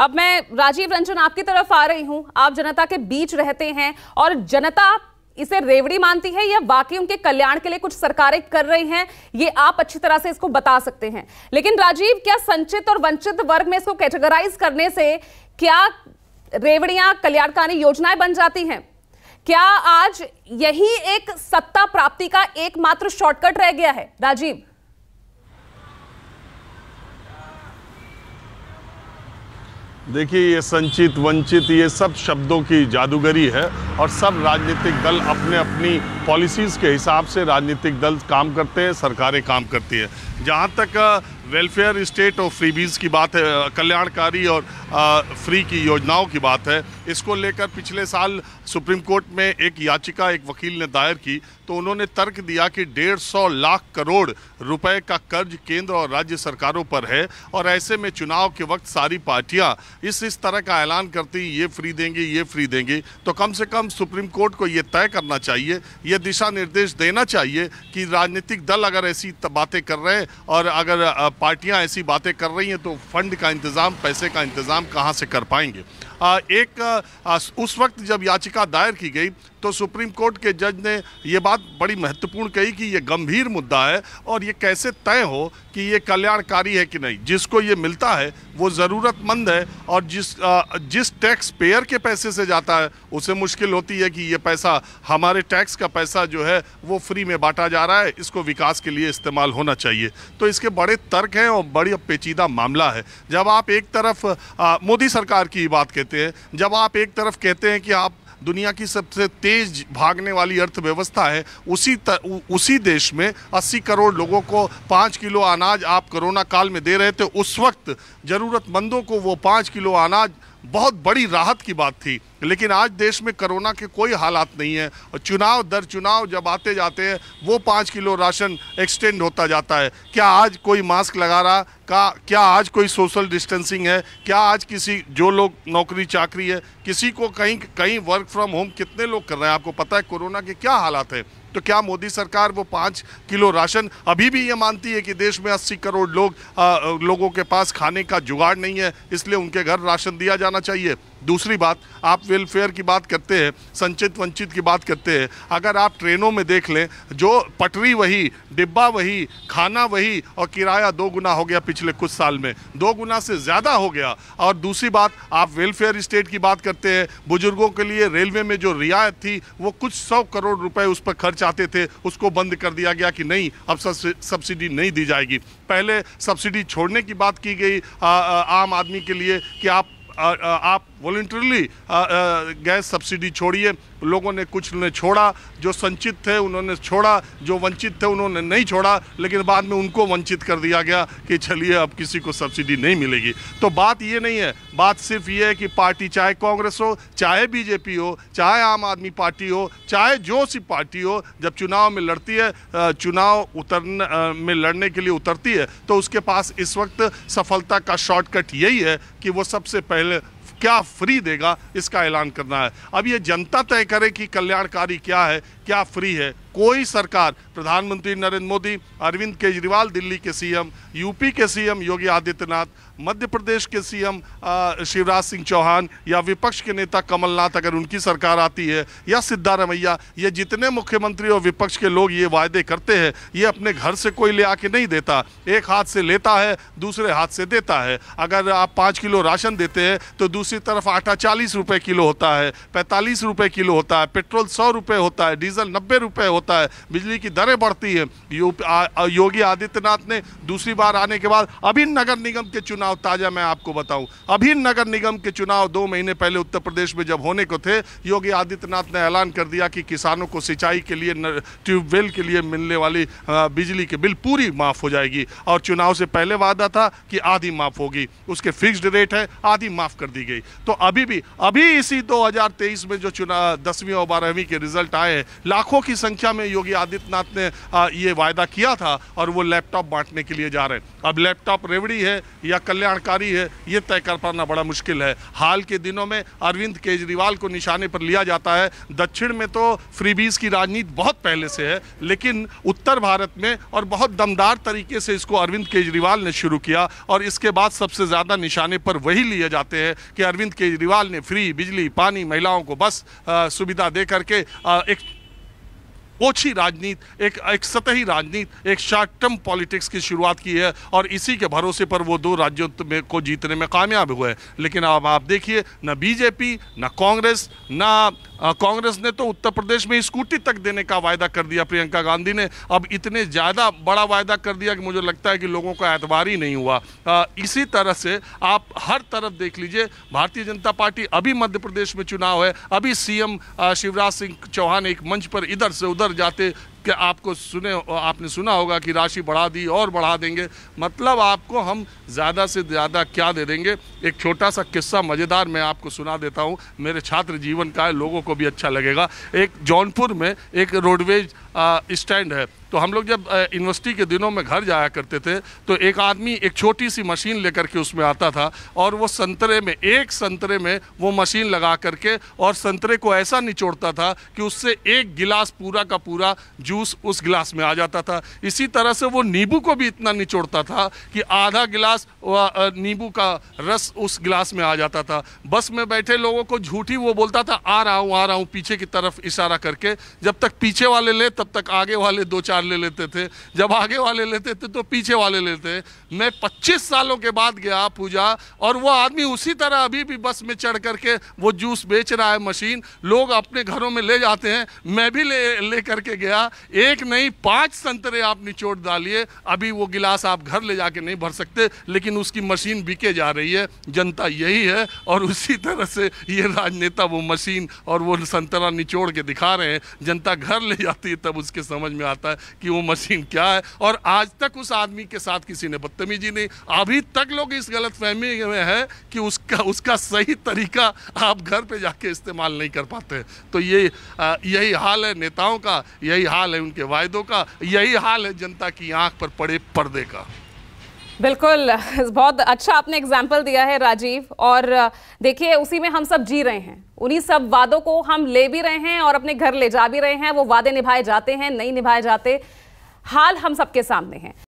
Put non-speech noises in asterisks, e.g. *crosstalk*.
अब मैं राजीव रंजन आपकी तरफ आ रही हूं आप जनता के बीच रहते हैं और जनता इसे रेवड़ी मानती है या वाकई उनके कल्याण के लिए कुछ सरकारें कर रही हैं ये आप अच्छी तरह से इसको बता सकते हैं लेकिन राजीव क्या संचित और वंचित वर्ग में इसको कैटेगराइज करने से क्या रेवड़ियां कल्याणकारी योजनाएं बन जाती हैं क्या आज यही एक सत्ता प्राप्ति का एकमात्र शॉर्टकट रह गया है राजीव देखिए ये संचित वंचित ये सब शब्दों की जादूगरी है और सब राजनीतिक दल अपने अपनी पॉलिसीज़ के हिसाब से राजनीतिक दल काम करते हैं सरकारें काम करती है जहाँ तक वेलफेयर स्टेट और फ्रीबीज की बात है कल्याणकारी और फ्री की योजनाओं की बात है इसको लेकर पिछले साल सुप्रीम कोर्ट में एक याचिका एक वकील ने दायर की तो उन्होंने तर्क दिया कि डेढ़ सौ लाख करोड़ रुपए का कर्ज केंद्र और राज्य सरकारों पर है और ऐसे में चुनाव के वक्त सारी पार्टियां इस इस तरह का ऐलान करती ये फ्री देंगे ये फ्री देंगे तो कम से कम सुप्रीम कोर्ट को ये तय करना चाहिए ये दिशा निर्देश देना चाहिए कि राजनीतिक दल अगर ऐसी बातें कर रहे हैं और अगर पार्टियां ऐसी बातें कर रही हैं तो फंड का इंतज़ाम पैसे का इंतज़ाम कहाँ से कर पाएंगे एक उस वक्त जब याचिका दायर की गई तो सुप्रीम कोर्ट के जज ने ये बात बड़ी महत्वपूर्ण कही कि ये गंभीर मुद्दा है और ये कैसे तय हो कि ये कल्याणकारी है कि नहीं जिसको ये मिलता है वो ज़रूरतमंद है और जिस जिस टैक्स पेयर के पैसे से जाता है उसे मुश्किल होती है कि ये पैसा हमारे टैक्स का पैसा जो है वो फ्री में बांटा जा रहा है इसको विकास के लिए इस्तेमाल होना चाहिए तो इसके बड़े तर्क हैं और बड़ी पेचीदा मामला है जब आप एक तरफ मोदी सरकार की बात कहते हैं जब आप एक तरफ कहते हैं कि आप दुनिया की सबसे तेज भागने वाली अर्थव्यवस्था है उसी त, उ, उसी देश में 80 करोड़ लोगों को पाँच किलो अनाज आप कोरोना काल में दे रहे थे उस वक्त ज़रूरतमंदों को वो पाँच किलो अनाज बहुत बड़ी राहत की बात थी लेकिन आज देश में कोरोना के कोई हालात नहीं है और चुनाव दर चुनाव जब आते जाते हैं वो पाँच किलो राशन एक्सटेंड होता जाता है क्या आज कोई मास्क लगा रहा का क्या आज कोई सोशल डिस्टेंसिंग है क्या आज किसी जो लोग नौकरी चाकरी है किसी को कहीं कहीं वर्क फ्रॉम होम कितने लोग कर रहे हैं आपको पता है कोरोना के क्या हालात है तो क्या मोदी सरकार वो पाँच किलो राशन अभी भी ये मानती है कि देश में अस्सी करोड़ लोग आ, लोगों के पास खाने का जुगाड़ नहीं है इसलिए उनके घर राशन दिया जाना चाहिए दूसरी बात आप वेलफेयर की बात करते हैं संचित वंचित की बात करते हैं अगर आप ट्रेनों में देख लें जो पटरी वही डिब्बा वही खाना वही और किराया दो गुना हो गया पिछले कुछ साल में दो गुना से ज़्यादा हो गया और दूसरी बात आप वेलफेयर स्टेट की बात करते हैं बुजुर्गों के लिए रेलवे में जो रियायत थी वो कुछ सौ करोड़ रुपये उस पर खर्च आते थे उसको बंद कर दिया गया कि नहीं अब सब्सिडी नहीं दी जाएगी पहले सब्सिडी छोड़ने की बात की गई आ, आ, आम आदमी के लिए कि आप आप वॉल्ट्रली गैस सब्सिडी छोड़िए लोगों ने कुछ ने छोड़ा जो संचित थे उन्होंने छोड़ा जो वंचित थे उन्होंने नहीं छोड़ा लेकिन बाद में उनको वंचित कर दिया गया कि चलिए अब किसी को सब्सिडी नहीं मिलेगी तो बात ये नहीं है बात सिर्फ ये है कि पार्टी चाहे कांग्रेस हो चाहे बीजेपी हो चाहे आम आदमी पार्टी हो चाहे जो सी पार्टी हो जब चुनाव में लड़ती है चुनाव उतरने में लड़ने के लिए उतरती है तो उसके पास इस वक्त सफलता का शॉर्टकट यही है कि वो सबसे पहले बिल क्या फ्री देगा इसका ऐलान करना है अब ये जनता तय करे कि कल्याणकारी क्या है क्या फ्री है कोई सरकार प्रधानमंत्री नरेंद्र मोदी अरविंद केजरीवाल दिल्ली के सीएम यूपी के सीएम योगी आदित्यनाथ मध्य प्रदेश के सीएम शिवराज सिंह चौहान या विपक्ष के नेता कमलनाथ अगर उनकी सरकार आती है या सिद्धारमैया ये जितने मुख्यमंत्री और विपक्ष के लोग ये वायदे करते हैं ये अपने घर से कोई ले आके नहीं देता एक हाथ से लेता है दूसरे हाथ से देता है अगर आप पाँच किलो राशन देते हैं तो दूसरी तरफ आटा चालीस रुपये किलो होता है पैंतालीस रुपये किलो होता है पेट्रोल सौ रुपये होता है डीजल नब्बे रुपये होता है बिजली की दरें बढ़ती है योगी आदित्यनाथ ने दूसरी बार आने के बाद अभी नगर निगम के चुनाव ताज़ा मैं आपको बताऊं अभी नगर निगम के चुनाव दो महीने पहले उत्तर प्रदेश में जब होने को थे योगी आदित्यनाथ ने ऐलान कर दिया कि किसानों को सिंचाई के लिए ट्यूबवेल के लिए मिलने वाली बिजली के बिल पूरी माफ़ हो जाएगी और चुनाव से पहले वादा था कि आधी माफ़ होगी उसके फिक्स्ड रेट है आधी माफ़ कर दी गई तो अभी भी अभी इसी 2023 में जो चुनाव दसवीं और बारहवीं के रिजल्ट आए हैं लाखों की संख्या दिशा में योगी आदित्यनाथ ने ये वायदा किया था और वो लैपटॉप बांटने के लिए जा रहे हैं अब लैपटॉप रेवड़ी है या कल्याणकारी है ये तय कर पाना बड़ा मुश्किल है हाल के दिनों में अरविंद केजरीवाल को निशाने पर लिया जाता है दक्षिण में तो फ्रीबीज की राजनीति बहुत पहले से है लेकिन उत्तर भारत में और बहुत दमदार तरीके से इसको अरविंद केजरीवाल ने शुरू किया और इसके बाद सबसे ज़्यादा निशाने पर वही लिए जाते हैं कि अरविंद केजरीवाल ने फ्री बिजली पानी महिलाओं को बस सुविधा दे करके एक ओछी राजनीति एक एक सतही राजनीति एक शॉर्ट टर्म पॉलिटिक्स की शुरुआत की है और इसी के भरोसे पर वो दो राज्यों में को जीतने में कामयाब हुए लेकिन अब आप देखिए न बीजेपी न कांग्रेस न कांग्रेस ने तो उत्तर प्रदेश में स्कूटी तक देने का वायदा कर दिया प्रियंका गांधी ने अब इतने ज़्यादा बड़ा वायदा कर दिया कि मुझे लगता है कि लोगों का एतबार ही नहीं हुआ आ, इसी तरह से आप हर तरफ देख लीजिए भारतीय जनता पार्टी अभी मध्य प्रदेश में चुनाव है अभी सीएम शिवराज सिंह चौहान एक मंच पर इधर से उधर जाते कि आपको सुने आपने सुना होगा कि राशि बढ़ा दी और बढ़ा देंगे मतलब आपको हम ज़्यादा से ज़्यादा क्या दे देंगे एक छोटा सा किस्सा मज़ेदार मैं आपको सुना देता हूँ मेरे छात्र जीवन का है लोगों को भी अच्छा लगेगा एक जौनपुर में एक रोडवेज स्टैंड है तो हम लोग जब यूनिवर्सिटी के दिनों में घर जाया करते थे तो एक आदमी एक छोटी सी मशीन लेकर के उसमें आता था और वो संतरे में एक संतरे में वो मशीन लगा करके और संतरे को ऐसा निचोड़ता था कि उससे एक गिलास पूरा का पूरा जूस उस गिलास में आ जाता था इसी तरह से वो नींबू को भी इतना निचोड़ता था कि आधा गिलास नींबू का रस उस गिलास में आ जाता था बस में बैठे लोगों को झूठी वो बोलता था आ रहा हूँ आ रहा हूँ पीछे की तरफ इशारा करके जब तक पीछे वाले ले तब तक आगे वाले दो चार कार ले लेते थे जब आगे वाले लेते थे तो पीछे वाले लेते मैं 25 सालों के बाद गया पूजा और वो आदमी उसी तरह अभी भी बस में चढ़ करके वो जूस बेच रहा है मशीन लोग अपने घरों में ले जाते हैं मैं भी ले ले करके गया एक नहीं पांच संतरे आप निचोड़ डालिए अभी वो गिलास आप घर ले जाके नहीं भर सकते लेकिन उसकी मशीन बिके जा रही है जनता यही है और उसी तरह से ये राजनेता वो मशीन और वो संतरा निचोड़ के दिखा रहे हैं जनता घर ले जाती है तब उसके समझ में आता है कि वो मशीन क्या है और आज तक उस आदमी के साथ किसी ने बदतमीजी नहीं अभी तक लोग इस गलत फहमी में है कि उसका उसका सही तरीका आप घर पे जाके इस्तेमाल नहीं कर पाते तो ये यही हाल है नेताओं का यही हाल है उनके वायदों का यही हाल है जनता की आँख पर पड़े पर्दे का बिल्कुल *laughs* बहुत अच्छा आपने एग्जाम्पल दिया है राजीव और देखिए उसी में हम सब जी रहे हैं उन्हीं सब वादों को हम ले भी रहे हैं और अपने घर ले जा भी रहे हैं वो वादे निभाए जाते हैं नहीं निभाए जाते हाल हम सबके सामने हैं